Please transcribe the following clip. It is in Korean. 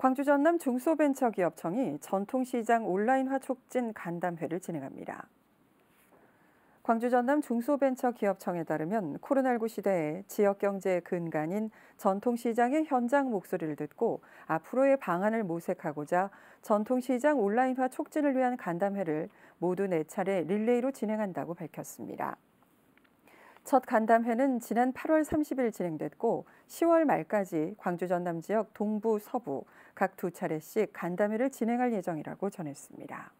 광주 전남 중소벤처기업청이 전통시장 온라인 화촉진 간담회를 진행합니다. 광주 전남 중소벤처기업청에 따르면 코로나19 시대에 지역경제의 근간인 전통시장의 현장 목소리를 듣고 앞으로의 방안을 모색하고자 전통시장 온라인화 촉진을 위한 간담회를 모두 4차례 릴레이로 진행한다고 밝혔습니다. 첫 간담회는 지난 8월 30일 진행됐고 10월 말까지 광주 전남 지역 동부 서부 각 두 차례씩 간담회를 진행할 예정이라고 전했습니다.